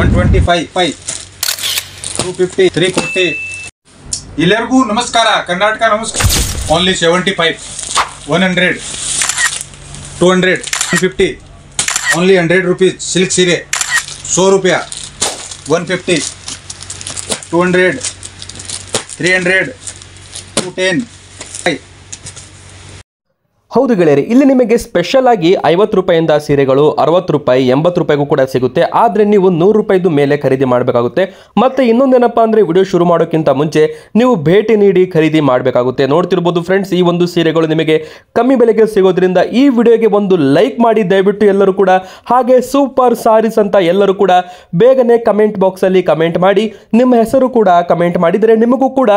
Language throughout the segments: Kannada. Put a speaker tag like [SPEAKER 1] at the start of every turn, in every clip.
[SPEAKER 1] one twenty five five two fifty three fifty ಎಲ್ಲರಿಗೂ ನಮಸ್ಕಾರ ಕರ್ನಾಟಕ ನಮಸ್ಕಾರ only seventy five one hundred two hundred one fifty only hundred rupees silk ಸೀರೆ ಸೌ ರೂಪಾಯ one fifty two hundred three hundred two ten ಹೌದು ಗೆಳೆಯರಿ ಇಲ್ಲಿ ನಿಮಗೆ ಸ್ಪೆಷಲ್ ಆಗಿ ಐವತ್ತು ರೂಪಾಯಿಂದ ಸೀರೆಗಳು ಅರವತ್ತು ರೂಪಾಯಿ ಎಂಬತ್ತು ರೂಪಾಯಿಗೂ ಕೂಡ ಸಿಗುತ್ತೆ ಆದರೆ ನೀವು ನೂರು ರೂಪಾಯಿದು ಮೇಲೆ ಖರೀದಿ ಮಾಡಬೇಕಾಗುತ್ತೆ ಮತ್ತೆ ಇನ್ನೊಂದೇನಪ್ಪ ಅಂದರೆ ವಿಡಿಯೋ ಶುರು ಮಾಡೋಕ್ಕಿಂತ ಮುಂಚೆ ನೀವು ಭೇಟಿ ನೀಡಿ ಖರೀದಿ ಮಾಡಬೇಕಾಗುತ್ತೆ ನೋಡ್ತಿರ್ಬೋದು ಫ್ರೆಂಡ್ಸ್ ಈ ಒಂದು ಸೀರೆಗಳು ನಿಮಗೆ ಕಮ್ಮಿ ಬೆಲೆಗೆ ಸಿಗೋದ್ರಿಂದ ಈ ವಿಡಿಯೋಗೆ ಒಂದು ಲೈಕ್ ಮಾಡಿ ದಯವಿಟ್ಟು ಎಲ್ಲರೂ ಕೂಡ ಹಾಗೆ ಸೂಪರ್ ಸಾರೀಸ್ ಅಂತ ಎಲ್ಲರೂ ಕೂಡ ಬೇಗನೆ ಕಮೆಂಟ್ ಬಾಕ್ಸಲ್ಲಿ ಕಮೆಂಟ್ ಮಾಡಿ ನಿಮ್ಮ ಹೆಸರು ಕೂಡ ಕಮೆಂಟ್ ಮಾಡಿದರೆ ನಿಮಗೂ ಕೂಡ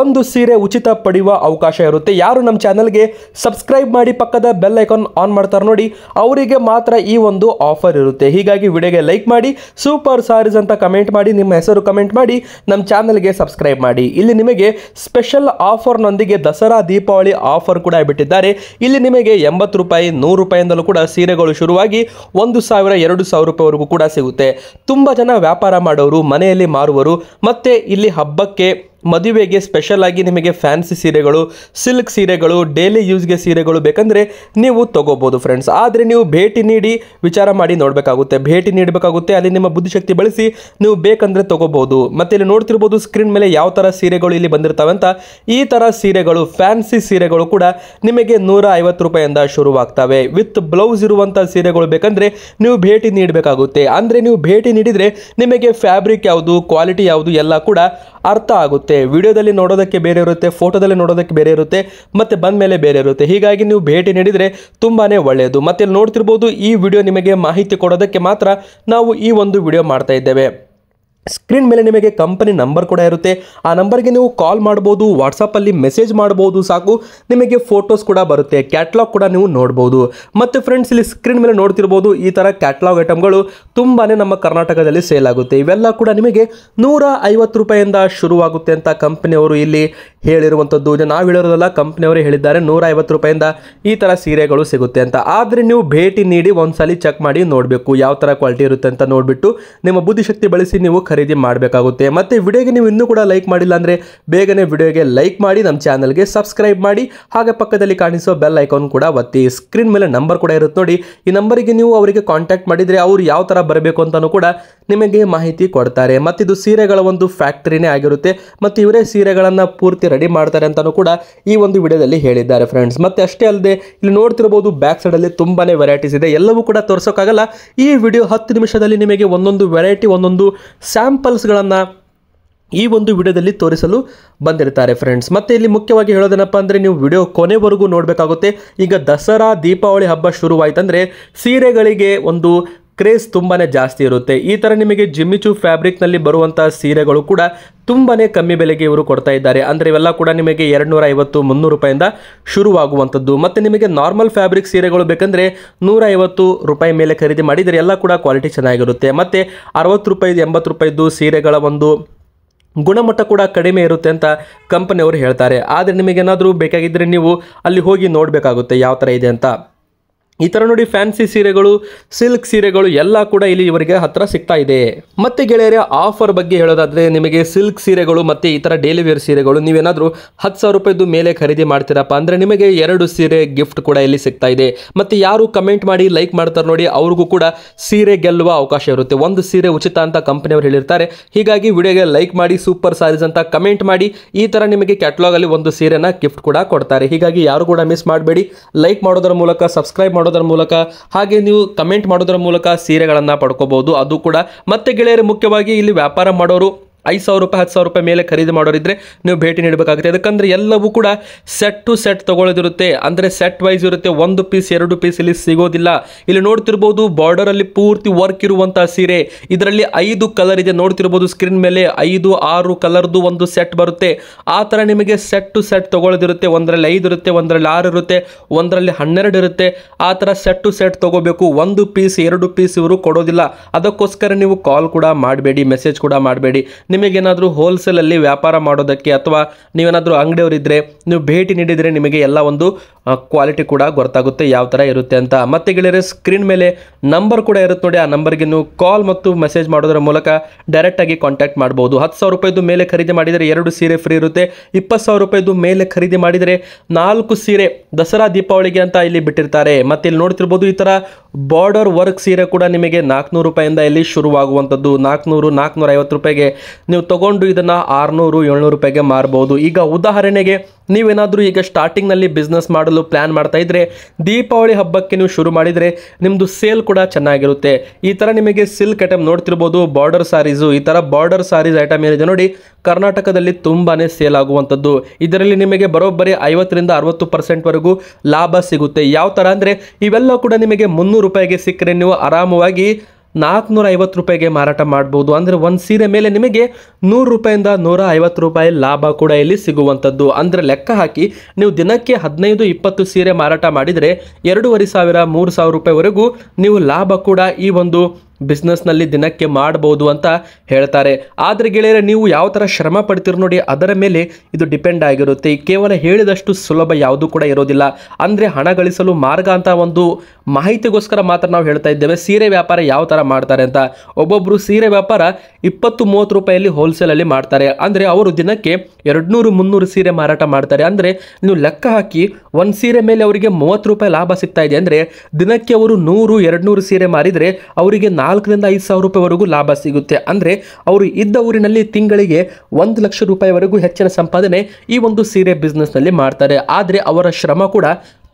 [SPEAKER 1] ಒಂದು ಸೀರೆ ಉಚಿತ ಪಡೆಯುವ ಅವಕಾಶ ಇರುತ್ತೆ ಯಾರು ನಮ್ಮ ಚಾನಲ್ಗೆ ಸಬ್ಸ್ಕ್ರೈಬ್ ಮಾಡಿ ಪಕ್ಕದ ಬೆಲ್ ಐಕಾನ್ ಆನ್ ಮಾಡ್ತಾರೆ ನೋಡಿ ಅವರಿಗೆ ಮಾತ್ರ ಈ ಒಂದು ಆಫರ್ ಇರುತ್ತೆ ಹೀಗಾಗಿ ವಿಡಿಯೋಗೆ ಲೈಕ್ ಮಾಡಿ ಸೂಪರ್ ಸಾರೀಸ್ ಅಂತ ಕಮೆಂಟ್ ಮಾಡಿ ನಿಮ್ಮ ಹೆಸರು ಕಮೆಂಟ್ ಮಾಡಿ ನಮ್ಮ ಚಾನಲ್ಗೆ ಸಬ್ಸ್ಕ್ರೈಬ್ ಮಾಡಿ ಇಲ್ಲಿ ನಿಮಗೆ ಸ್ಪೆಷಲ್ ಆಫರ್ನೊಂದಿಗೆ ದಸರಾ ದೀಪಾವಳಿ ಆಫರ್ ಕೂಡ ಬಿಟ್ಟಿದ್ದಾರೆ ಇಲ್ಲಿ ನಿಮಗೆ ಎಂಬತ್ತು ರೂಪಾಯಿ ನೂರು ರೂಪಾಯಿಂದಲೂ ಕೂಡ ಸೀರೆಗಳು ಶುರುವಾಗಿ ಒಂದು ಸಾವಿರ ಎರಡು ಸಾವಿರ ರೂಪಾಯಿವರೆಗೂ ಕೂಡ ಸಿಗುತ್ತೆ ತುಂಬ ಜನ ವ್ಯಾಪಾರ ಮಾಡೋರು ಮನೆಯಲ್ಲಿ ಮಾರುವರು ಮತ್ತು ಇಲ್ಲಿ ಹಬ್ಬಕ್ಕೆ ಮದುವೆಗೆ ಸ್ಪೆಷಲ್ ಆಗಿ ನಿಮಗೆ ಫ್ಯಾನ್ಸಿ ಸೀರೆಗಳು ಸಿಲ್ಕ್ ಸೀರೆಗಳು ಡೈಲಿ ಯೂಸ್ಗೆ ಸೀರೆಗಳು ಬೇಕಂದರೆ ನೀವು ತೊಗೋಬೋದು ಫ್ರೆಂಡ್ಸ್ ಆದರೆ ನೀವು ಭೇಟಿ ನೀಡಿ ವಿಚಾರ ಮಾಡಿ ನೋಡಬೇಕಾಗುತ್ತೆ ಭೇಟಿ ನೀಡಬೇಕಾಗುತ್ತೆ ಅಲ್ಲಿ ನಿಮ್ಮ ಬುದ್ಧಿಶಕ್ತಿ ಬಳಸಿ ನೀವು ಬೇಕಂದರೆ ತೊಗೋಬೋದು ಮತ್ತು ಇಲ್ಲಿ ನೋಡ್ತಿರ್ಬೋದು ಸ್ಕ್ರೀನ್ ಮೇಲೆ ಯಾವ ಥರ ಸೀರೆಗಳು ಇಲ್ಲಿ ಬಂದಿರ್ತವೆ ಅಂತ ಈ ಥರ ಸೀರೆಗಳು ಫ್ಯಾನ್ಸಿ ಸೀರೆಗಳು ಕೂಡ ನಿಮಗೆ ನೂರ ಐವತ್ತು ರೂಪಾಯಿಂದ ಶುರುವಾಗ್ತವೆ ವಿತ್ ಬ್ಲೌಸ್ ಇರುವಂಥ ಸೀರೆಗಳು ಬೇಕಂದರೆ ನೀವು ಭೇಟಿ ನೀಡಬೇಕಾಗುತ್ತೆ ಅಂದರೆ ನೀವು ಭೇಟಿ ನೀಡಿದರೆ ನಿಮಗೆ ಫ್ಯಾಬ್ರಿಕ್ ಯಾವುದು ಕ್ವಾಲಿಟಿ ಯಾವುದು ಎಲ್ಲ ಕೂಡ ಅರ್ಥ ಆಗುತ್ತೆ ಇರುತ್ತೆ ವಿಡಿಯೋದಲ್ಲಿ ನೋಡೋದಕ್ಕೆ ಬೇರೆ ಇರುತ್ತೆ ಫೋಟೋದಲ್ಲಿ ನೋಡೋದಕ್ಕೆ ಬೇರೆ ಇರುತ್ತೆ ಮತ್ತೆ ಬಂದ ಮೇಲೆ ಬೇರೆ ಇರುತ್ತೆ ಹೀಗಾಗಿ ನೀವು ಭೇಟಿ ನೀಡಿದರೆ ತುಂಬಾ ಒಳ್ಳೆಯದು ಮತ್ತೆ ನೋಡ್ತಿರ್ಬೋದು ಈ ವಿಡಿಯೋ ನಿಮಗೆ ಮಾಹಿತಿ ಕೊಡೋದಕ್ಕೆ ಮಾತ್ರ ನಾವು ಈ ಒಂದು ವಿಡಿಯೋ ಮಾಡ್ತಾ ಇದ್ದೇವೆ ಸ್ಕ್ರೀನ್ ಮೇಲೆ ನಿಮಗೆ ಕಂಪನಿ ನಂಬರ್ ಕೂಡ ಇರುತ್ತೆ ಆ ನಂಬರ್ಗೆ ನೀವು ಕಾಲ್ ಮಾಡ್ಬೋದು ವಾಟ್ಸಪ್ಪಲ್ಲಿ ಮೆಸೇಜ್ ಮಾಡ್ಬೋದು ಸಾಕು ನಿಮಗೆ ಫೋಟೋಸ್ ಕೂಡ ಬರುತ್ತೆ ಕ್ಯಾಟ್ಲಾಗ್ ಕೂಡ ನೀವು ನೋಡ್ಬೋದು ಮತ್ತು ಫ್ರೆಂಡ್ಸ್ ಇಲ್ಲಿ ಸ್ಕ್ರೀನ್ ಮೇಲೆ ನೋಡ್ತಿರ್ಬೋದು ಈ ಥರ ಕ್ಯಾಟ್ಲಾಗ್ ಐಟಮ್ಗಳು ತುಂಬಾ ನಮ್ಮ ಕರ್ನಾಟಕದಲ್ಲಿ ಸೇಲ್ ಆಗುತ್ತೆ ಇವೆಲ್ಲ ಕೂಡ ನಿಮಗೆ ನೂರ ಐವತ್ತು ರೂಪಾಯಿಂದ ಶುರುವಾಗುತ್ತೆ ಅಂತ ಕಂಪ್ನಿಯವರು ಇಲ್ಲಿ ಹೇಳಿರುವಂಥದ್ದು ನಾವು ಹೇಳಿರೋದಲ್ಲ ಕಂಪ್ನಿಯವರೇ ಹೇಳಿದ್ದಾರೆ ನೂರ ಐವತ್ತು ರೂಪಾಯಿಂದ ಈ ಥರ ಸೀರೆಗಳು ಸಿಗುತ್ತೆ ಅಂತ ಆದರೆ ನೀವು ಭೇಟಿ ನೀಡಿ ಒಂದ್ಸಲಿ ಚೆಕ್ ಮಾಡಿ ನೋಡಬೇಕು ಯಾವ ಥರ ಕ್ವಾಲಿಟಿ ಇರುತ್ತೆ ಅಂತ ನೋಡಿಬಿಟ್ಟು ನಿಮ್ಮ ಬುದ್ಧಿಶಕ್ತಿ ಬಳಸಿ ನೀವು ಖರೀದಿ ಖರೀದಿ ಮಾಡಬೇಕಾಗುತ್ತೆ ಮತ್ತು ವಿಡಿಯೋಗೆ ನೀವು ಇನ್ನೂ ಕೂಡ ಲೈಕ್ ಮಾಡಿಲ್ಲ ಅಂದರೆ ಬೇಗನೆ ವಿಡಿಯೋಗೆ ಲೈಕ್ ಮಾಡಿ ನಮ್ಮ ಚಾನಲ್ಗೆ ಸಬ್ಸ್ಕ್ರೈಬ್ ಮಾಡಿ ಹಾಗೆ ಪಕ್ಕದಲ್ಲಿ ಕಾಣಿಸೋ ಬೆಲ್ ಐಕಾನ್ ಕೂಡ ಒತ್ತಿ ಸ್ಕ್ರೀನ್ ಮೇಲೆ ನಂಬರ್ ಕೂಡ ಇರುತ್ತೆ ನೋಡಿ ಈ ನಂಬರಿಗೆ ನೀವು ಅವರಿಗೆ ಕಾಂಟ್ಯಾಕ್ಟ್ ಮಾಡಿದರೆ ಅವ್ರು ಯಾವ ಥರ ಬರಬೇಕು ಅಂತಲೂ ಕೂಡ ನಿಮಗೆ ಮಾಹಿತಿ ಕೊಡ್ತಾರೆ ಮತ್ತಿದು ಸೀರೆಗಳ ಒಂದು ಫ್ಯಾಕ್ಟರಿನೇ ಆಗಿರುತ್ತೆ ಮತ್ತು ಇವರೇ ಸೀರೆಗಳನ್ನು ಪೂರ್ತಿ ರೆಡಿ ಮಾಡ್ತಾರೆ ಅಂತಲೂ ಕೂಡ ಈ ಒಂದು ವಿಡಿಯೋದಲ್ಲಿ ಹೇಳಿದ್ದಾರೆ ಫ್ರೆಂಡ್ಸ್ ಮತ್ತು ಅಷ್ಟೇ ಅಲ್ಲದೆ ಇಲ್ಲಿ ನೋಡ್ತಿರ್ಬೋದು ಬ್ಯಾಕ್ ಸೈಡಲ್ಲಿ ತುಂಬಾ ವೆರೈಟೀಸ್ ಇದೆ ಎಲ್ಲವೂ ಕೂಡ ತೋರಿಸೋಕ್ಕಾಗಲ್ಲ ಈ ವಿಡಿಯೋ ಹತ್ತು ನಿಮಿಷದಲ್ಲಿ ನಿಮಗೆ ಒಂದೊಂದು ವೆರೈಟಿ ಒಂದೊಂದು ಸ್ಯಾಂಪಲ್ಸ್ಗಳನ್ನು ಈ ಒಂದು ವಿಡಿಯೋದಲ್ಲಿ ತೋರಿಸಲು ಬಂದಿರ್ತಾರೆ ಫ್ರೆಂಡ್ಸ್ ಮತ್ತು ಇಲ್ಲಿ ಮುಖ್ಯವಾಗಿ ಹೇಳೋದೇನಪ್ಪ ಅಂದರೆ ನೀವು ವಿಡಿಯೋ ಕೊನೆವರೆಗೂ ನೋಡಬೇಕಾಗುತ್ತೆ ಈಗ ದಸರಾ ದೀಪಾವಳಿ ಹಬ್ಬ ಅಂದ್ರೆ ಸೀರೆಗಳಿಗೆ ಒಂದು ಕ್ರೇಜ್ ತುಂಬಾ ಜಾಸ್ತಿ ಇರುತ್ತೆ ಈ ಥರ ನಿಮಗೆ ಜಿಮ್ಮಿಚು ಫ್ಯಾಬ್ರಿಕ್ನಲ್ಲಿ ಬರುವಂಥ ಸೀರೆಗಳು ಕೂಡ ತುಂಬಾ ಕಮ್ಮಿ ಬೆಲೆಗೆ ಇವರು ಕೊಡ್ತಾ ಇದ್ದಾರೆ ಅಂದರೆ ಇವೆಲ್ಲ ಕೂಡ ನಿಮಗೆ ಎರಡುನೂರ ಐವತ್ತು ಮುನ್ನೂರು ರೂಪಾಯಿಂದ ಶುರುವಾಗುವಂಥದ್ದು ಮತ್ತು ನಿಮಗೆ ನಾರ್ಮಲ್ ಫ್ಯಾಬ್ರಿಕ್ ಸೀರೆಗಳು ಬೇಕಂದರೆ ನೂರ ರೂಪಾಯಿ ಮೇಲೆ ಖರೀದಿ ಮಾಡಿದರೆ ಎಲ್ಲ ಕೂಡ ಕ್ವಾಲಿಟಿ ಚೆನ್ನಾಗಿರುತ್ತೆ ಮತ್ತು ಅರವತ್ತು ರೂಪಾಯಿದು ಎಂಬತ್ತು ರೂಪಾಯಿದು ಸೀರೆಗಳ ಒಂದು ಗುಣಮಟ್ಟ ಕೂಡ ಕಡಿಮೆ ಇರುತ್ತೆ ಅಂತ ಕಂಪನಿಯವರು ಹೇಳ್ತಾರೆ ಆದರೆ ನಿಮಗೇನಾದರೂ ಬೇಕಾಗಿದ್ದರೆ ನೀವು ಅಲ್ಲಿ ಹೋಗಿ ನೋಡಬೇಕಾಗುತ್ತೆ ಯಾವ ಥರ ಇದೆ ಅಂತ ಈ ಥರ ನೋಡಿ ಫ್ಯಾನ್ಸಿ ಸೀರೆಗಳು ಸಿಲ್ಕ್ ಸೀರೆಗಳು ಎಲ್ಲ ಕೂಡ ಇಲ್ಲಿ ಇವರಿಗೆ ಹತ್ರ ಸಿಗ್ತಾ ಇದೆ ಮತ್ತೆ ಗೆಳೆಯರ ಆಫರ್ ಬಗ್ಗೆ ಹೇಳೋದಾದರೆ ನಿಮಗೆ ಸಿಲ್ಕ್ ಸೀರೆಗಳು ಮತ್ತು ಈ ಥರ ಡೈಲಿ ವೇರ್ ಸೀರೆಗಳು ನೀವೇನಾದರೂ ಹತ್ತು ಸಾವಿರ ರೂಪಾಯಿದು ಮೇಲೆ ಖರೀದಿ ಮಾಡ್ತೀರಪ್ಪ ಅಂದರೆ ನಿಮಗೆ ಎರಡು ಸೀರೆ ಗಿಫ್ಟ್ ಕೂಡ ಇಲ್ಲಿ ಸಿಗ್ತಾ ಇದೆ ಮತ್ತು ಯಾರು ಕಮೆಂಟ್ ಮಾಡಿ ಲೈಕ್ ಮಾಡ್ತಾರೆ ನೋಡಿ ಅವ್ರಿಗೂ ಕೂಡ ಸೀರೆ ಗೆಲ್ಲುವ ಅವಕಾಶ ಇರುತ್ತೆ ಒಂದು ಸೀರೆ ಉಚಿತ ಅಂತ ಕಂಪನಿಯವರು ಹೇಳಿರ್ತಾರೆ ಹೀಗಾಗಿ ವಿಡಿಯೋಗೆ ಲೈಕ್ ಮಾಡಿ ಸೂಪರ್ ಸಾರೀಸ್ ಅಂತ ಕಮೆಂಟ್ ಮಾಡಿ ಈ ಥರ ನಿಮಗೆ ಕ್ಯಾಟ್ಲಾಗಲ್ಲಿ ಒಂದು ಸೀರೆನ ಗಿಫ್ಟ್ ಕೂಡ ಕೊಡ್ತಾರೆ ಹೀಗಾಗಿ ಯಾರು ಕೂಡ ಮಿಸ್ ಮಾಡಬೇಡಿ ಲೈಕ್ ಮಾಡೋದರ ಮೂಲಕ ಸಬ್ಸ್ಕ್ರೈಬ್ ಮಾಡೋದು ಮಾಡೋದ್ರ ಮೂಲಕ ಹಾಗೆ ನೀವು ಕಮೆಂಟ್ ಮಾಡೋದ್ರ ಮೂಲಕ ಸೀರೆಗಳನ್ನು ಪಡ್ಕೋಬಹುದು ಅದು ಕೂಡ ಮತ್ತೆ ಗೆಳೆಯರು ಮುಖ್ಯವಾಗಿ ಇಲ್ಲಿ ವ್ಯಾಪಾರ ಮಾಡೋರು ಐದು ಸಾವಿರ ರೂಪಾಯಿ ಹತ್ತು ಸಾವಿರ ರೂಪಾಯಿ ಮೇಲೆ ಖರೀದಿ ಮಾಡೋರಿದ್ರೆ ನೀವು ಭೇಟಿ ನೀಡಬೇಕಾಗುತ್ತೆ ಯಾಕಂದ್ರೆ ಎಲ್ಲವೂ ಕೂಡ ಸೆಟ್ ಟು ಸೆಟ್ ತೊಗೊಳ್ಳೋದಿರುತ್ತೆ ಅಂದರೆ ಸೆಟ್ ವೈಸ್ ಇರುತ್ತೆ ಒಂದು ಪೀಸ್ ಎರಡು ಪೀಸ್ ಇಲ್ಲಿ ಸಿಗೋದಿಲ್ಲ ಇಲ್ಲಿ ನೋಡ್ತಿರ್ಬೋದು ಬಾರ್ಡರಲ್ಲಿ ಪೂರ್ತಿ ವರ್ಕ್ ಇರುವಂತಹ ಸೀರೆ ಇದರಲ್ಲಿ ಐದು ಕಲರ್ ಇದೆ ನೋಡ್ತಿರ್ಬೋದು ಸ್ಕ್ರೀನ್ ಮೇಲೆ ಐದು ಆರು ಕಲರ್ದು ಒಂದು ಸೆಟ್ ಬರುತ್ತೆ ಆ ಥರ ನಿಮಗೆ ಸೆಟ್ ಟು ಸೆಟ್ ತೊಗೊಳ್ಳೋದಿರುತ್ತೆ ಒಂದರಲ್ಲಿ ಐದು ಇರುತ್ತೆ ಒಂದರಲ್ಲಿ ಆರು ಇರುತ್ತೆ ಒಂದರಲ್ಲಿ ಹನ್ನೆರಡು ಇರುತ್ತೆ ಆ ಥರ ಸೆಟ್ ಟು ಸೆಟ್ ತೊಗೋಬೇಕು ಒಂದು ಪೀಸ್ ಎರಡು ಪೀಸ್ ಇವರು ಕೊಡೋದಿಲ್ಲ ಅದಕ್ಕೋಸ್ಕರ ನೀವು ಕಾಲ್ ಕೂಡ ಮಾಡಬೇಡಿ ಮೆಸೇಜ್ ಕೂಡ ಮಾಡಬೇಡಿ ನಿಮಗೇನಾದರೂ ಹೋಲ್ಸೇಲಲ್ಲಿ ವ್ಯಾಪಾರ ಮಾಡೋದಕ್ಕೆ ಅಥವಾ ನೀವೇನಾದರೂ ಅಂಗಡಿಯವರಿದ್ದರೆ ನೀವು ಭೇಟಿ ನೀಡಿದರೆ ನಿಮಗೆ ಎಲ್ಲ ಒಂದು ಕ್ವಾಲಿಟಿ ಕೂಡ ಗೊತ್ತಾಗುತ್ತೆ ಯಾವ ಥರ ಇರುತ್ತೆ ಅಂತ ಮತ್ತೆ ಗೆಳೆಯರೆ ಸ್ಕ್ರೀನ್ ಮೇಲೆ ನಂಬರ್ ಕೂಡ ಇರುತ್ತೆ ನೋಡಿ ಆ ನಂಬರ್ಗೆ ನೀವು ಕಾಲ್ ಮತ್ತು ಮೆಸೇಜ್ ಮಾಡೋದ್ರ ಮೂಲಕ ಡೈರೆಕ್ಟಾಗಿ ಕಾಂಟ್ಯಾಕ್ಟ್ ಮಾಡ್ಬೋದು ಹತ್ತು ಸಾವಿರ ರೂಪಾಯಿದು ಮೇಲೆ ಖರೀದಿ ಮಾಡಿದರೆ ಎರಡು ಸೀರೆ ಫ್ರೀ ಇರುತ್ತೆ ಇಪ್ಪತ್ತು ಸಾವಿರ ರೂಪಾಯಿದು ಮೇಲೆ ಖರೀದಿ ಮಾಡಿದರೆ ನಾಲ್ಕು ಸೀರೆ ದಸರಾ ದೀಪಾವಳಿಗೆ ಅಂತ ಇಲ್ಲಿ ಬಿಟ್ಟಿರ್ತಾರೆ ಮತ್ತು ಇಲ್ಲಿ ನೋಡ್ತಿರ್ಬೋದು ಈ ಥರ ಬಾರ್ಡರ್ ವರ್ಕ್ ಸೀರೆ ಕೂಡ ನಿಮಗೆ ನಾಲ್ಕುನೂರು ರೂಪಾಯಿಂದ ಇಲ್ಲಿ ಶುರುವಾಗುವಂಥದ್ದು ನಾಲ್ಕುನೂರು ನಾಲ್ಕುನೂರ ಐವತ್ತು ರೂಪಾಯಿಗೆ ನೀವು ತೊಗೊಂಡು ಇದನ್ನು ಆರುನೂರು ಏಳ್ನೂರು ರೂಪಾಯಿಗೆ ಮಾರ್ಬೋದು ಈಗ ಉದಾಹರಣೆಗೆ ನೀವೇನಾದರೂ ಈಗ ಸ್ಟಾರ್ಟಿಂಗ್ನಲ್ಲಿ ಬಿಸ್ನೆಸ್ ಮಾಡಲು ಪ್ಲ್ಯಾನ್ ಮಾಡ್ತಾ ಇದ್ದರೆ ದೀಪಾವಳಿ ಹಬ್ಬಕ್ಕೆ ನೀವು ಶುರು ಮಾಡಿದರೆ ನಿಮ್ಮದು ಸೇಲ್ ಕೂಡ ಚೆನ್ನಾಗಿರುತ್ತೆ ಈ ಥರ ನಿಮಗೆ ಸಿಲ್ಕ್ ಐಟಮ್ ನೋಡ್ತಿರ್ಬೋದು ಬಾರ್ಡರ್ ಸಾರೀಸು ಈ ಥರ ಬಾರ್ಡರ್ ಸ್ಯಾರೀಸ್ ಐಟಮ್ ಏನಿದೆ ನೋಡಿ ಕರ್ನಾಟಕದಲ್ಲಿ ತುಂಬಾ ಸೇಲ್ ಆಗುವಂಥದ್ದು ಇದರಲ್ಲಿ ನಿಮಗೆ ಬರೋಬ್ಬರಿ ಐವತ್ತರಿಂದ ಅರವತ್ತು ಪರ್ಸೆಂಟ್ವರೆಗೂ ಲಾಭ ಸಿಗುತ್ತೆ ಯಾವ ಥರ ಅಂದರೆ ಇವೆಲ್ಲ ಕೂಡ ನಿಮಗೆ ಮುನ್ನೂರು ರೂಪಾಯಿಗೆ ಸಿಕ್ಕರೆ ನೀವು ಆರಾಮವಾಗಿ ನಾಲ್ಕುನೂರ ಐವತ್ತು ರೂಪಾಯಿಗೆ ಮಾರಾಟ ಮಾಡ್ಬೋದು ಅಂದರೆ ಒಂದು ಸೀರೆ ಮೇಲೆ ನಿಮಗೆ ನೂರು ರೂಪಾಯಿಂದ ನೂರ ಐವತ್ತು ರೂಪಾಯಿ ಲಾಭ ಕೂಡ ಇಲ್ಲಿ ಸಿಗುವಂಥದ್ದು ಅಂದರೆ ಲೆಕ್ಕ ಹಾಕಿ ನೀವು ದಿನಕ್ಕೆ ಹದಿನೈದು ಇಪ್ಪತ್ತು ಸೀರೆ ಮಾರಾಟ ಮಾಡಿದರೆ ಎರಡೂವರೆ ಸಾವಿರ ಮೂರು ಸಾವಿರ ರೂಪಾಯಿವರೆಗೂ ನೀವು ಲಾಭ ಕೂಡ ಈ ಒಂದು ಬಿಸ್ನೆಸ್ನಲ್ಲಿ ದಿನಕ್ಕೆ ಮಾಡಬಹುದು ಅಂತ ಹೇಳ್ತಾರೆ ಆದರೆ ಗೆಳೆಯರೆ ನೀವು ಯಾವ ಥರ ಶ್ರಮ ಪಡ್ತೀರೋ ನೋಡಿ ಅದರ ಮೇಲೆ ಇದು ಡಿಪೆಂಡ್ ಆಗಿರುತ್ತೆ ಕೇವಲ ಹೇಳಿದಷ್ಟು ಸುಲಭ ಯಾವುದೂ ಕೂಡ ಇರೋದಿಲ್ಲ ಅಂದರೆ ಹಣ ಗಳಿಸಲು ಮಾರ್ಗ ಅಂತ ಒಂದು ಮಾಹಿತಿಗೋಸ್ಕರ ಮಾತ್ರ ನಾವು ಹೇಳ್ತಾ ಇದ್ದೇವೆ ಸೀರೆ ವ್ಯಾಪಾರ ಯಾವ ಥರ ಮಾಡ್ತಾರೆ ಅಂತ ಒಬ್ಬೊಬ್ಬರು ಸೀರೆ ವ್ಯಾಪಾರ ಇಪ್ಪತ್ತು ಮೂವತ್ತು ರೂಪಾಯಲ್ಲಿ ಹೋಲ್ ಹೋಲ್ಸೇಲಲ್ಲಿ ಮಾಡ್ತಾರೆ ಅಂದರೆ ಅವರು ದಿನಕ್ಕೆ ಎರಡುನೂರು ಮುನ್ನೂರು ಸೀರೆ ಮಾರಾಟ ಮಾಡ್ತಾರೆ ಅಂದರೆ ನೀವು ಲೆಕ್ಕ ಹಾಕಿ ಒಂದು ಸೀರೆ ಮೇಲೆ ಅವರಿಗೆ ಮೂವತ್ತು ರೂಪಾಯಿ ಲಾಭ ಸಿಗ್ತಾ ಇದೆ ಅಂದರೆ ದಿನಕ್ಕೆ ಅವರು ನೂರು ಎರಡುನೂರು ಸೀರೆ ಮಾರಿದರೆ ಅವರಿಗೆ ನಾಲ್ಕರಿಂದ ಐದು ಸಾವಿರ ರೂಪಾಯಿವರೆಗೂ ಲಾಭ ಸಿಗುತ್ತೆ ಅಂದರೆ ಅವರು ಇದ್ದ ಊರಿನಲ್ಲಿ ತಿಂಗಳಿಗೆ ಒಂದು ಲಕ್ಷ ರೂಪಾಯಿವರೆಗೂ ಹೆಚ್ಚಿನ ಸಂಪಾದನೆ ಈ ಒಂದು ಸೀರೆ ಬಿಸ್ನೆಸ್ನಲ್ಲಿ ಮಾಡ್ತಾರೆ ಆದರೆ ಅವರ ಶ್ರಮ ಕೂಡ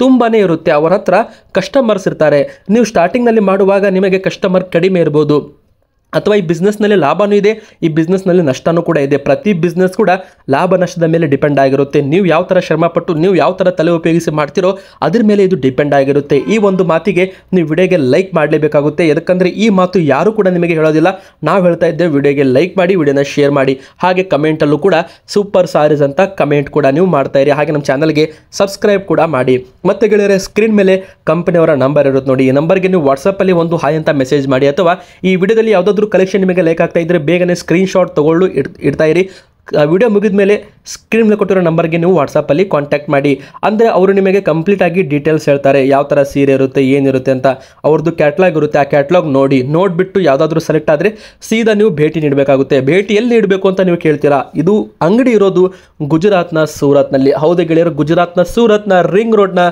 [SPEAKER 1] ತುಂಬಾ ಇರುತ್ತೆ ಅವರ ಹತ್ರ ಕಸ್ಟಮರ್ಸ್ ಇರ್ತಾರೆ ನೀವು ಸ್ಟಾರ್ಟಿಂಗ್ನಲ್ಲಿ ಮಾಡುವಾಗ ನಿಮಗೆ ಕಸ್ಟಮರ್ ಕಡಿಮೆ ಇರ್ಬೋದು ಅಥವಾ ಈ ಬಿಸ್ನೆಸ್ನಲ್ಲಿ ಲಾಭನೂ ಇದೆ ಈ ಬಿಸ್ನೆಸ್ನಲ್ಲಿ ನಷ್ಟವೂ ಕೂಡ ಇದೆ ಪ್ರತಿ ಬಿಸ್ನೆಸ್ ಕೂಡ ಲಾಭ ನಷ್ಟದ ಮೇಲೆ ಡಿಪೆಂಡ್ ಆಗಿರುತ್ತೆ ನೀವು ಯಾವ ಥರ ಪಟ್ಟು ನೀವು ಯಾವ ಥರ ತಲೆ ಉಪಯೋಗಿಸಿ ಮಾಡ್ತಿರೋ ಅದ್ರ ಮೇಲೆ ಇದು ಡಿಪೆಂಡ್ ಆಗಿರುತ್ತೆ ಈ ಒಂದು ಮಾತಿಗೆ ನೀವು ವಿಡಿಯೋಗೆ ಲೈಕ್ ಮಾಡಲೇಬೇಕಾಗುತ್ತೆ ಯಾಕಂದರೆ ಈ ಮಾತು ಯಾರು ಕೂಡ ನಿಮಗೆ ಹೇಳೋದಿಲ್ಲ ನಾವು ಹೇಳ್ತಾ ಇದ್ದೇವೆ ವಿಡಿಯೋಗೆ ಲೈಕ್ ಮಾಡಿ ವಿಡಿಯೋನ ಶೇರ್ ಮಾಡಿ ಹಾಗೆ ಕಮೆಂಟಲ್ಲೂ ಕೂಡ ಸೂಪರ್ ಸಾರೀಸ್ ಅಂತ ಕಮೆಂಟ್ ಕೂಡ ನೀವು ಮಾಡ್ತಾ ಇರಿ ಹಾಗೆ ನಮ್ಮ ಚಾನಲ್ಗೆ ಸಬ್ಸ್ಕ್ರೈಬ್ ಕೂಡ ಮಾಡಿ ಮತ್ತೆ ಗೆಳೆಯರೆ ಸ್ಕ್ರೀನ್ ಮೇಲೆ ಕಂಪನಿಯವರ ನಂಬರ್ ಇರುತ್ತೆ ನೋಡಿ ಈ ನಂಬರ್ಗೆ ನೀವು ವಾಟ್ಸಪ್ಪಲ್ಲಿ ಒಂದು ಹಾಯ್ ಅಂತ ಮೆಸೇಜ್ ಮಾಡಿ ಅಥವಾ ಈ ವಿಡಿಯೋದಲ್ಲಿ ಯಾವುದಾದ್ರೂ ಕಲೆಕ್ಷನ್ ನಿಮಗೆ ಲೈಕ್ ಆಗ್ತಾ ಇದ್ದರೆ ಬೇಗನೆ ಸ್ಕ್ರೀನ್ ಶಾಟ್ ತೊಗೊಂಡು ಇಡ್ತಾ ಇರಿ ವಿಡಿಯೋ ಮುಗಿದ ಮೇಲೆ ಸ್ಕ್ರೀನ್ ಕೊಟ್ಟಿರೋ ನಂಬರ್ಗೆ ನೀವು ವಾಟ್ಸಪ್ಪಲ್ಲಿ ಕಾಂಟ್ಯಾಕ್ಟ್ ಮಾಡಿ ಅಂದರೆ ಅವರು ನಿಮಗೆ ಕಂಪ್ಲೀಟಾಗಿ ಡೀಟೇಲ್ಸ್ ಹೇಳ್ತಾರೆ ಯಾವ ಥರ ಸೀರೆ ಇರುತ್ತೆ ಏನಿರುತ್ತೆ ಅಂತ ಅವ್ರದ್ದು ಕ್ಯಾಟ್ಲಾಗ್ ಇರುತ್ತೆ ಆ ಕ್ಯಾಟ್ಲಾಗ್ ನೋಡಿ ನೋಡಿಬಿಟ್ಟು ಯಾವುದಾದ್ರೂ ಸೆಲೆಕ್ಟ್ ಆದರೆ ಸೀದಾ ನೀವು ಭೇಟಿ ನೀಡಬೇಕಾಗುತ್ತೆ ಭೇಟಿ ಎಲ್ಲಿ ನೀಡಬೇಕು ಅಂತ ನೀವು ಕೇಳ್ತೀರಾ ಇದು ಅಂಗಡಿ ಇರೋದು ಗುಜರಾತ್ನ ಸೂರತ್ನಲ್ಲಿ ಹೌದು ಗೆಳೆಯರು ಗುಜರಾತ್ನ ಸೂರತ್ನ ರಿಂಗ್ ರೋಡ್ನ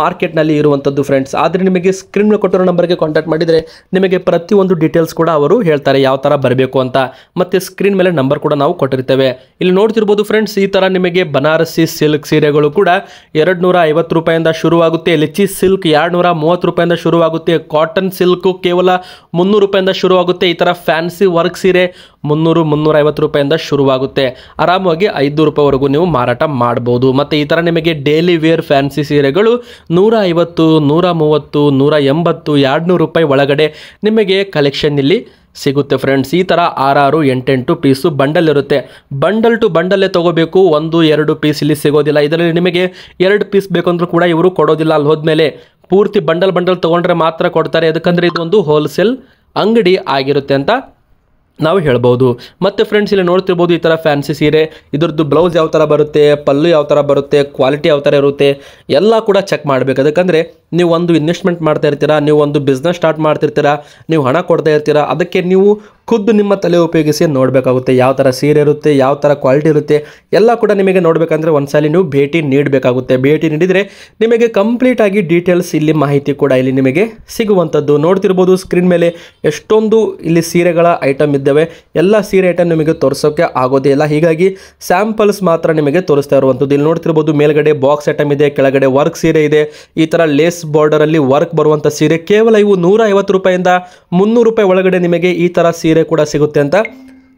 [SPEAKER 1] ಮಾರ್ಕೆಟ್ನಲ್ಲಿ ಇರುವಂಥದ್ದು ಫ್ರೆಂಡ್ಸ್ ಆದರೆ ನಿಮಗೆ ಸ್ಕ್ರೀನ್ ಕೊಟ್ಟಿರೋ ನಂಬರ್ಗೆ ಕಾಂಟ್ಯಾಕ್ಟ್ ಮಾಡಿದರೆ ನಿಮಗೆ ಪ್ರತಿಯೊಂದು ಡೀಟೇಲ್ಸ್ ಕೂಡ ಅವರು ಹೇಳ್ತಾರೆ ಯಾವ ಥರ ಬರಬೇಕು ಅಂತ ಮತ್ತು ಸ್ಕ್ರೀನ್ ಮೇಲೆ ನಂಬರ್ ಕೂಡ ನಾವು ಕೊಟ್ಟಿರ್ತೇವೆ ಇಲ್ಲಿ ನೋಡ್ತಿರ್ಬೋದು ಫ್ರೆಂಡ್ಸ್ ಈ ಥರ ನಿಮಗೆ ಬನಾರಸಿ ಸಿಲ್ಕ್ ಸೀರೆಗಳು ಕೂಡ ಎರಡು ನೂರ ಐವತ್ತು ರೂಪಾಯಿಂದ ಶುರುವಾಗುತ್ತೆ ಲಿಚ್ಚಿ ಸಿಲ್ಕ್ ಎರಡು ನೂರ ಮೂವತ್ತು ರೂಪಾಯಿಂದ ಶುರುವಾಗುತ್ತೆ ಕಾಟನ್ ಸಿಲ್ಕು ಕೇವಲ ಮುನ್ನೂರು ರೂಪಾಯಿಂದ ಶುರುವಾಗುತ್ತೆ ಈ ಥರ ಫ್ಯಾನ್ಸಿ ವರ್ಕ್ ಸೀರೆ ಮುನ್ನೂರು ಮುನ್ನೂರ ಐವತ್ತು ರೂಪಾಯಿಂದ ಶುರುವಾಗುತ್ತೆ ಆರಾಮಾಗಿ ಐದು ರೂಪಾಯಿವರೆಗೂ ನೀವು ಮಾರಾಟ ಮಾಡ್ಬೋದು ಮತ್ತು ಈ ಥರ ನಿಮಗೆ ಡೈಲಿ ವೇರ್ ಫ್ಯಾನ್ಸಿ ಸೀರೆಗಳು ನೂರ ಐವತ್ತು ನೂರ ಮೂವತ್ತು ನೂರ ಎಂಬತ್ತು ನೂರು ರೂಪಾಯಿ ಒಳಗಡೆ ನಿಮಗೆ ಕಲೆಕ್ಷನ್ ಇಲ್ಲಿ ಸಿಗುತ್ತೆ ಫ್ರೆಂಡ್ಸ್ ಈ ಥರ ಆರಾರು ಎಂಟೆಂಟು ಪೀಸು ಬಂಡಲ್ ಇರುತ್ತೆ ಬಂಡಲ್ ಟು ಬಂಡಲ್ಲೇ ತೊಗೋಬೇಕು ಒಂದು ಎರಡು ಪೀಸ್ ಇಲ್ಲಿ ಸಿಗೋದಿಲ್ಲ ಇದರಲ್ಲಿ ನಿಮಗೆ ಎರಡು ಪೀಸ್ ಬೇಕಂದ್ರೂ ಕೂಡ ಇವರು ಕೊಡೋದಿಲ್ಲ ಅಲ್ಲಿ ಹೋದ್ಮೇಲೆ ಪೂರ್ತಿ ಬಂಡಲ್ ಬಂಡಲ್ ತೊಗೊಂಡ್ರೆ ಮಾತ್ರ ಕೊಡ್ತಾರೆ ಯಾಕಂದರೆ ಇದೊಂದು ಹೋಲ್ಸೇಲ್ ಅಂಗಡಿ ಆಗಿರುತ್ತೆ ಅಂತ ನಾವು ಹೇಳ್ಬೋದು ಮತ್ತು ಫ್ರೆಂಡ್ಸ್ ಇಲ್ಲಿ ನೋಡ್ತಿರ್ಬೋದು ಈ ಥರ ಫ್ಯಾನ್ಸಿ ಸೀರೆ ಇದ್ರದ್ದು ಬ್ಲೌಸ್ ಯಾವ ಥರ ಬರುತ್ತೆ ಪಲ್ಲು ಯಾವ ಥರ ಬರುತ್ತೆ ಕ್ವಾಲಿಟಿ ಯಾವ ಥರ ಇರುತ್ತೆ ಎಲ್ಲ ಕೂಡ ಚೆಕ್ ಮಾಡಬೇಕು ಅದಕ್ಕಂದರೆ ನೀವು ಒಂದು ಇನ್ವೆಸ್ಟ್ಮೆಂಟ್ ಮಾಡ್ತಾ ಇರ್ತೀರಾ ನೀವು ಒಂದು ಬಿಸ್ನೆಸ್ ಸ್ಟಾರ್ಟ್ ಮಾಡ್ತಿರ್ತೀರಾ ನೀವು ಹಣ ಕೊಡ್ತಾ ಇರ್ತೀರಾ ಅದಕ್ಕೆ ನೀವು ಖುದ್ದು ನಿಮ್ಮ ತಲೆ ಉಪಯೋಗಿಸಿ ನೋಡಬೇಕಾಗುತ್ತೆ ಯಾವ ಥರ ಸೀರೆ ಇರುತ್ತೆ ಯಾವ ಥರ ಕ್ವಾಲಿಟಿ ಇರುತ್ತೆ ಎಲ್ಲ ಕೂಡ ನಿಮಗೆ ನೋಡಬೇಕಂದ್ರೆ ಒಂದ್ಸಲಿ ನೀವು ಭೇಟಿ ನೀಡಬೇಕಾಗುತ್ತೆ ಭೇಟಿ ನೀಡಿದರೆ ನಿಮಗೆ ಕಂಪ್ಲೀಟಾಗಿ ಡೀಟೇಲ್ಸ್ ಇಲ್ಲಿ ಮಾಹಿತಿ ಕೂಡ ಇಲ್ಲಿ ನಿಮಗೆ ಸಿಗುವಂಥದ್ದು ನೋಡ್ತಿರ್ಬೋದು ಸ್ಕ್ರೀನ್ ಮೇಲೆ ಎಷ್ಟೊಂದು ಇಲ್ಲಿ ಸೀರೆಗಳ ಐಟಮ್ ಇದ್ದಾವೆ ಎಲ್ಲ ಸೀರೆ ಐಟಮ್ ನಿಮಗೆ ತೋರಿಸೋಕ್ಕೆ ಆಗೋದೇ ಇಲ್ಲ ಹೀಗಾಗಿ ಸ್ಯಾಂಪಲ್ಸ್ ಮಾತ್ರ ನಿಮಗೆ ತೋರಿಸ್ತಾ ಇರುವಂಥದ್ದು ಇಲ್ಲಿ ನೋಡ್ತಿರ್ಬೋದು ಮೇಲ್ಗಡೆ ಬಾಕ್ಸ್ ಐಟಮ್ ಇದೆ ಕೆಳಗಡೆ ವರ್ಕ್ ಸೀರೆ ಇದೆ ಈ ಥರ ಲೇಸ್ ಬಾರ್ಡರ್ ಅಲ್ಲಿ ವರ್ಕ್ ಬರುವಂಥ ಸೀರೆ ಕೇವಲ ಇವು ನೂರ ಐವತ್ತು ರೂಪಾಯಿಂದ ಮುನ್ನೂರು ರೂಪಾಯಿ ಒಳಗಡೆ ನಿಮಗೆ ಈ ಥರ ಸೀರೆ ಕೂಡ ಸಿಗುತ್ತೆ ಅಂತ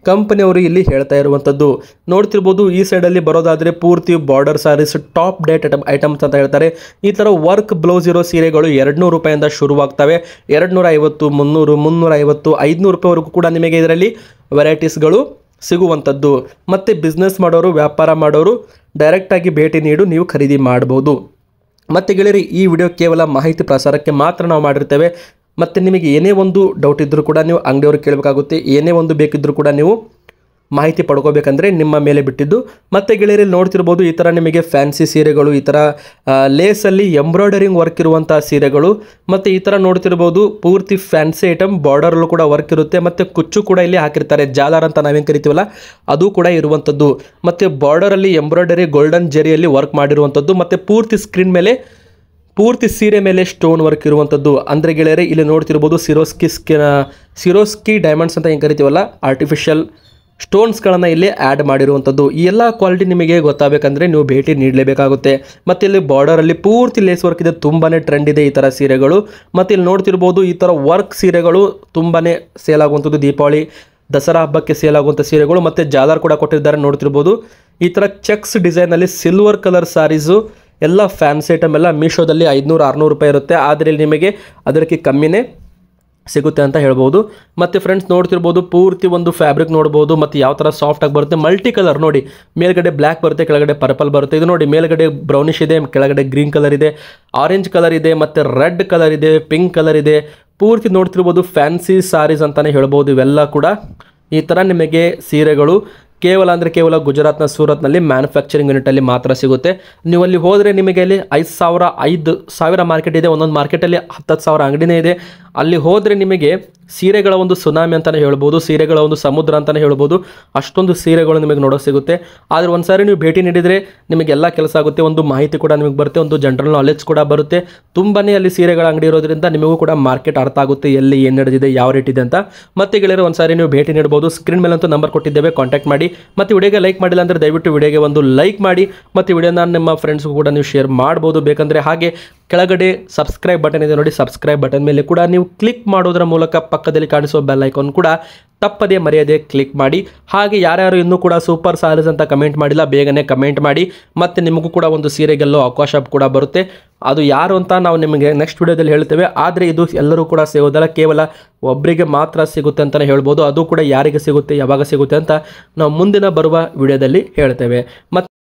[SPEAKER 1] ಕಂಪನಿಯವರು ಇಲ್ಲಿ ಹೇಳ್ತಾ ಇರುವಂಥದ್ದು ನೋಡ್ತಿರ್ಬೋದು ಈ ಸೈಡಲ್ಲಿ ಬರೋದಾದರೆ ಪೂರ್ತಿ border saris top date items ಅಂತ ಹೇಳ್ತಾರೆ ಈ ಥರ ವರ್ಕ್ ಬ್ಲೌಸ್ ಇರೋ ಸೀರೆಗಳು ಎರಡುನೂರು ರೂಪಾಯಿಂದ ಶುರುವಾಗ್ತವೆ ಎರಡುನೂರ ಐವತ್ತು ಮುನ್ನೂರು ಮುನ್ನೂರ ಐವತ್ತು ಐದುನೂರು ರೂಪಾಯಿವರೆಗೂ ಕೂಡ ನಿಮಗೆ ಇದರಲ್ಲಿ ವೆರೈಟೀಸ್ಗಳು ಸಿಗುವಂಥದ್ದು ಮತ್ತೆ ಬಿಸ್ನೆಸ್ ಮಾಡೋರು ವ್ಯಾಪಾರ ಮಾಡೋರು ಡೈರೆಕ್ಟಾಗಿ ಭೇಟಿ ನೀಡು ನೀವು ಖರೀದಿ ಮಾಡ್ಬೋದು ಮತ್ತು ಗೆಳೆಯರಿ ಈ ವಿಡಿಯೋ ಕೇವಲ ಮಾಹಿತಿ ಪ್ರಸಾರಕ್ಕೆ ಮಾತ್ರ ನಾವು ಮಾಡಿರ್ತೇವೆ ಮತ್ತು ನಿಮಗೆ ಏನೇ ಒಂದು ಡೌಟ್ ಇದ್ದರೂ ಕೂಡ ನೀವು ಅಂಗಡಿಯವ್ರಿಗೆ ಕೇಳಬೇಕಾಗುತ್ತೆ ಏನೇ ಒಂದು ಬೇಕಿದ್ದರೂ ಕೂಡ ನೀವು ಮಾಹಿತಿ ಪಡ್ಕೋಬೇಕಂದ್ರೆ ನಿಮ್ಮ ಮೇಲೆ ಬಿಟ್ಟಿದ್ದು ಮತ್ತು ಗೆಳೆಯರಲ್ಲಿ ನೋಡ್ತಿರ್ಬೋದು ಈ ಥರ ನಿಮಗೆ ಫ್ಯಾನ್ಸಿ ಸೀರೆಗಳು ಈ ಥರ ಲೇಸಲ್ಲಿ ಎಂಬ್ರಾಯ್ಡರಿಂಗ್ ವರ್ಕ್ ಇರುವಂಥ ಸೀರೆಗಳು ಮತ್ತು ಈ ಥರ ನೋಡ್ತಿರ್ಬೋದು ಪೂರ್ತಿ ಫ್ಯಾನ್ಸಿ ಐಟಮ್ ಬಾರ್ಡರಲ್ಲೂ ಕೂಡ ವರ್ಕ್ ಇರುತ್ತೆ ಮತ್ತು ಕುಚ್ಚು ಕೂಡ ಇಲ್ಲಿ ಹಾಕಿರ್ತಾರೆ ಜಾಲರ್ ಅಂತ ನಾವೇನು ಕರಿತೀವಲ್ಲ ಅದು ಕೂಡ ಇರುವಂಥದ್ದು ಮತ್ತು ಬಾರ್ಡರಲ್ಲಿ ಎಂಬ್ರಾಯ್ಡರಿ ಗೋಲ್ಡನ್ ಜೆರಿಯಲ್ಲಿ ವರ್ಕ್ ಮಾಡಿರುವಂಥದ್ದು ಮತ್ತು ಪೂರ್ತಿ ಸ್ಕ್ರೀನ್ ಮೇಲೆ ಪೂರ್ತಿ ಸೀರೆ ಮೇಲೆ ಸ್ಟೋನ್ ವರ್ಕ್ ಇರುವಂಥದ್ದು ಅಂದರೆ ಗೆಳೆಯರೆ ಇಲ್ಲಿ ನೋಡ್ತಿರ್ಬೋದು ಸಿರೋಸ್ಕಿ ಸ್ಕಿನ್ ಸಿರೋಸ್ಕಿ ಡೈಮಂಡ್ಸ್ ಅಂತ ಏನು ಕರಿತೀವಲ್ಲ ಆರ್ಟಿಫಿಷಿಯಲ್ ಸ್ಟೋನ್ಸ್ಗಳನ್ನು ಇಲ್ಲಿ ಆ್ಯಡ್ ಮಾಡಿರುವಂಥದ್ದು ಈ ಎಲ್ಲ ಕ್ವಾಲಿಟಿ ನಿಮಗೆ ಗೊತ್ತಾಗಬೇಕಂದ್ರೆ ನೀವು ಭೇಟಿ ನೀಡಲೇಬೇಕಾಗುತ್ತೆ ಮತ್ತು ಇಲ್ಲಿ ಬಾರ್ಡರಲ್ಲಿ ಪೂರ್ತಿ ಲೇಸ್ ವರ್ಕ್ ಇದೆ ತುಂಬಾ ಟ್ರೆಂಡ್ ಇದೆ ಈ ಥರ ಸೀರೆಗಳು ಮತ್ತು ಇಲ್ಲಿ ನೋಡ್ತಿರ್ಬೋದು ಈ ಥರ ವರ್ಕ್ ಸೀರೆಗಳು ತುಂಬಾ ಸೇಲ್ ಆಗುವಂಥದ್ದು ದೀಪಾವಳಿ ದಸರಾ ಹಬ್ಬಕ್ಕೆ ಸೇಲ್ ಆಗುವಂಥ ಸೀರೆಗಳು ಮತ್ತು ಜಾಲರ್ ಕೂಡ ಕೊಟ್ಟಿದ್ದಾರೆ ನೋಡ್ತಿರ್ಬೋದು ಈ ಥರ ಚೆಕ್ಸ್ ಡಿಸೈನಲ್ಲಿ ಸಿಲ್ವರ್ ಕಲರ್ ಸಾರೀಸು ಎಲ್ಲ ಫ್ಯಾನ್ಸಿ ಐಟಮ್ ಎಲ್ಲ ಮೀಶೋದಲ್ಲಿ ಐದುನೂರು ಆರುನೂರು ರೂಪಾಯಿ ಇರುತ್ತೆ ಆದರೆ ಇಲ್ಲಿ ನಿಮಗೆ ಅದಕ್ಕೆ ಕಮ್ಮಿನೇ ಸಿಗುತ್ತೆ ಅಂತ ಹೇಳ್ಬೋದು ಮತ್ತು ಫ್ರೆಂಡ್ಸ್ ನೋಡ್ತಿರ್ಬೋದು ಪೂರ್ತಿ ಒಂದು ಫ್ಯಾಬ್ರಿಕ್ ನೋಡ್ಬೋದು ಮತ್ತು ಯಾವ ಥರ ಸಾಫ್ಟಾಗಿ ಬರುತ್ತೆ ಮಲ್ಟಿ ಕಲರ್ ನೋಡಿ ಮೇಲ್ಗಡೆ ಬ್ಲ್ಯಾಕ್ ಬರುತ್ತೆ ಕೆಳಗಡೆ ಪರ್ಪಲ್ ಬರುತ್ತೆ ಇದು ನೋಡಿ ಮೇಲ್ಗಡೆ ಬ್ರೌನಿಶ್ ಇದೆ ಕೆಳಗಡೆ ಗ್ರೀನ್ ಕಲರ್ ಇದೆ ಆರೆಂಜ್ ಕಲರ್ ಇದೆ ಮತ್ತು ರೆಡ್ ಕಲರ್ ಇದೆ ಪಿಂಕ್ ಕಲರ್ ಇದೆ ಪೂರ್ತಿ ನೋಡ್ತಿರ್ಬೋದು ಫ್ಯಾನ್ಸಿ ಸಾರೀಸ್ ಅಂತಲೇ ಹೇಳ್ಬೋದು ಇವೆಲ್ಲ ಕೂಡ ಈ ಥರ ನಿಮಗೆ ಸೀರೆಗಳು ಕೇವಲ ಅಂದರೆ ಕೇವಲ ಗುಜರಾತ್ನ ಸೂರತ್ನಲ್ಲಿ ಮ್ಯಾನುಫ್ಯಾಕ್ಚರಿಂಗ್ ಯೂನಿಟಲ್ಲಿ ಮಾತ್ರ ಸಿಗುತ್ತೆ ನೀವು ಅಲ್ಲಿ ಹೋದರೆ ನಿಮಗೆ ಅಲ್ಲಿ ಐದು ಸಾವಿರ ಐದು ಸಾವಿರ ಮಾರ್ಕೆಟ್ ಇದೆ ಒಂದೊಂದು ಮಾರ್ಕೆಟಲ್ಲಿ ಹತ್ತು ಸಾವಿರ ಅಂಗಡಿನೇ ಇದೆ ಅಲ್ಲಿ ಹೋದರೆ ನಿಮಗೆ ಸೀರೆಗಳ ಒಂದು ಸುನಾಮಿ ಅಂತಲೇ ಹೇಳ್ಬೋದು ಸೀರೆಗಳ ಒಂದು ಸಮುದ್ರ ಅಂತಲೇ ಹೇಳ್ಬೋದು ಅಷ್ಟೊಂದು ಸೀರೆಗಳು ನಿಮಗೆ ನೋಡೋಕೆ ಸಿಗುತ್ತೆ ಆದರೆ ಒಂದು ಸಾರಿ ನೀವು ಭೇಟಿ ನೀಡಿದರೆ ನಿಮಗೆಲ್ಲ ಕೆಲಸ ಆಗುತ್ತೆ ಒಂದು ಮಾಹಿತಿ ಕೂಡ ನಿಮಗೆ ಬರುತ್ತೆ ಒಂದು ಜನರಲ್ ನಾಲೆಜ್ ಕೂಡ ಬರುತ್ತೆ ತುಂಬನೇ ಅಲ್ಲಿ ಸೀರೆಗಳ ಅಂಗಡಿ ಇರೋದ್ರಿಂದ ನಿಮಗೂ ಕೂಡ ಮಾರ್ಕೆಟ್ ಅರ್ಥ ಆಗುತ್ತೆ ಎಲ್ಲಿ ಏನು ನಡೆದಿದೆ ಯಾವ ರೇಟ್ ಇದೆ ಅಂತ ಮತ್ತೆ ಗೆಳೆಯರು ಒಂದು ಸಾರಿ ನೀವು ಭೇಟಿ ನೀಡ್ಬೋದು ಸ್ಕ್ರೀನ್ ಅಂತೂ ನಂಬರ್ ಕೊಟ್ಟಿದ್ದೇವೆ ಕಾಂಟ್ಯಾಕ್ಟ್ ಮಾಡಿ ಮತ್ತು ವಿಡಿಯೋಗೆ ಲೈಕ್ ಮಾಡಿಲ್ಲ ಅಂದರೆ ದಯವಿಟ್ಟು ವಿಡಿಯೋಗೆ ಒಂದು ಲೈಕ್ ಮಾಡಿ ಮತ್ತು ವಿಡಿಯೋನ ನಿಮ್ಮ ಫ್ರೆಂಡ್ಸ್ಗೂ ಕೂಡ ನೀವು ಶೇರ್ ಮಾಡ್ಬೋದು ಬೇಕಂದರೆ ಹಾಗೆ ಕೆಳಗಡೆ ಸಬ್ಸ್ಕ್ರೈಬ್ ಬಟನ್ ಇದೆ ನೋಡಿ ಸಬ್ಸ್ಕ್ರೈಬ್ ಬಟನ್ ಮೇಲೆ ಕೂಡ ನೀವು ನೀವು ಕ್ಲಿಕ್ ಮಾಡೋದರ ಮೂಲಕ ಪಕ್ಕದಲ್ಲಿ ಕಾಣಿಸುವ ಬೆಲ್ ಐಕಾನ್ ಕೂಡ ತಪ್ಪದೇ ಮರೆಯದೆ ಕ್ಲಿಕ್ ಮಾಡಿ ಹಾಗೆ ಯಾರ್ಯಾರು ಇನ್ನೂ ಕೂಡ ಸೂಪರ್ ಸಾರಿಸ್ ಅಂತ ಕಮೆಂಟ್ ಮಾಡಿಲ್ಲ ಬೇಗನೆ ಕಮೆಂಟ್ ಮಾಡಿ ಮತ್ತು ನಿಮಗೂ ಕೂಡ ಒಂದು ಸೀರೆ ಗೆಲ್ಲೋ ಅವಕಾಶ ಕೂಡ ಬರುತ್ತೆ ಅದು ಯಾರು ಅಂತ ನಾವು ನಿಮಗೆ ನೆಕ್ಸ್ಟ್ ವಿಡಿಯೋದಲ್ಲಿ ಹೇಳ್ತೇವೆ ಆದರೆ ಇದು ಎಲ್ಲರೂ ಕೂಡ ಸಿಗೋದಲ್ಲ ಕೇವಲ ಒಬ್ಬರಿಗೆ ಮಾತ್ರ ಸಿಗುತ್ತೆ ಅಂತಲೇ ಹೇಳ್ಬೋದು ಅದು ಕೂಡ ಯಾರಿಗೆ ಸಿಗುತ್ತೆ ಯಾವಾಗ ಸಿಗುತ್ತೆ ಅಂತ ನಾವು ಮುಂದಿನ ಬರುವ ವಿಡಿಯೋದಲ್ಲಿ ಹೇಳ್ತೇವೆ ಮತ್ತು